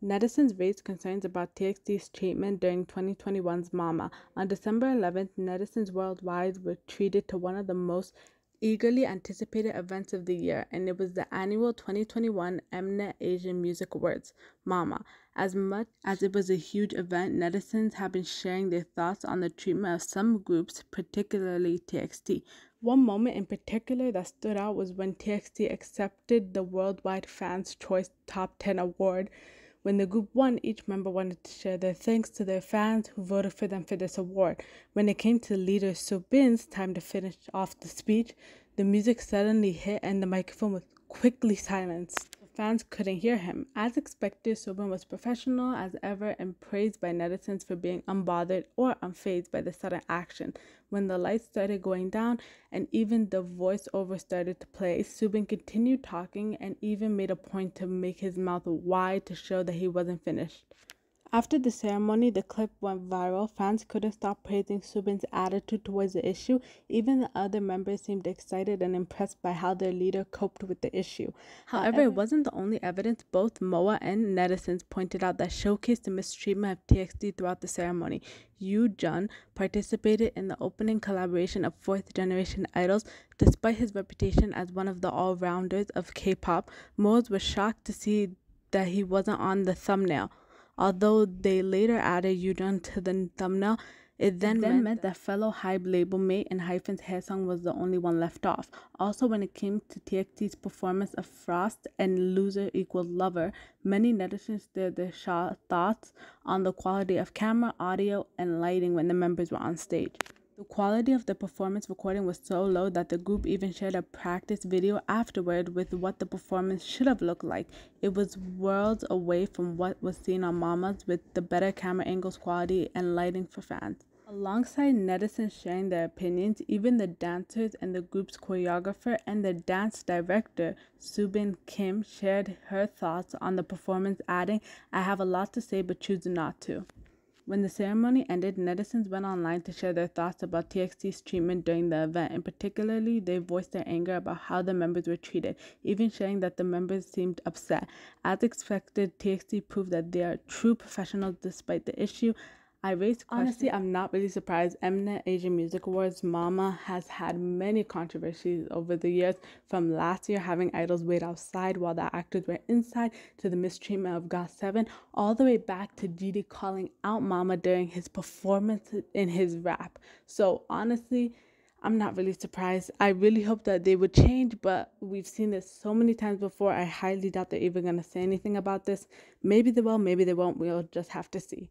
Netizens raised concerns about TXT's treatment during 2021's MAMA. On December 11th, netizens worldwide were treated to one of the most eagerly anticipated events of the year, and it was the annual 2021 Mnet Asian Music Awards, MAMA. As much as it was a huge event, netizens have been sharing their thoughts on the treatment of some groups, particularly TXT. One moment in particular that stood out was when TXT accepted the Worldwide Fans' Choice Top 10 Award when the group won, each member wanted to share their thanks to their fans who voted for them for this award. When it came to leader Subin's time to finish off the speech, the music suddenly hit and the microphone was quickly silenced. Fans couldn't hear him. As expected, Sobin was professional as ever and praised by netizens for being unbothered or unfazed by the sudden action. When the lights started going down and even the voiceover started to play, Subin continued talking and even made a point to make his mouth wide to show that he wasn't finished. After the ceremony, the clip went viral. Fans couldn't stop praising Subin's attitude towards the issue. Even the other members seemed excited and impressed by how their leader coped with the issue. However, it wasn't the only evidence. Both Moa and netizens pointed out that showcased the mistreatment of TXT throughout the ceremony. Yu Jun participated in the opening collaboration of fourth generation idols. Despite his reputation as one of the all rounders of K pop, Moas were shocked to see that he wasn't on the thumbnail. Although they later added Yoodun to the thumbnail, it then, it then meant, meant that fellow Hype label mate and Hyphen's Haesung was the only one left off. Also, when it came to TXT's performance of Frost and Loser Equals Lover, many netizens shared their thoughts on the quality of camera, audio, and lighting when the members were on stage. The quality of the performance recording was so low that the group even shared a practice video afterward with what the performance should have looked like. It was worlds away from what was seen on Mamas with the better camera angles quality and lighting for fans. Alongside netizens sharing their opinions, even the dancers and the group's choreographer and the dance director, Subin Kim, shared her thoughts on the performance, adding, I have a lot to say but choose not to. When the ceremony ended, netizens went online to share their thoughts about TXT's treatment during the event, and particularly they voiced their anger about how the members were treated, even sharing that the members seemed upset. As expected, TXT proved that they are true professionals despite the issue I raised questions. Honestly, I'm not really surprised. Mnet Asian Music Awards Mama has had many controversies over the years, from last year having idols wait outside while the actors were inside, to the mistreatment of GOT7, all the way back to Didi calling out Mama during his performance in his rap. So honestly, I'm not really surprised. I really hope that they would change, but we've seen this so many times before. I highly doubt they're even going to say anything about this. Maybe they will, maybe they won't. We'll just have to see.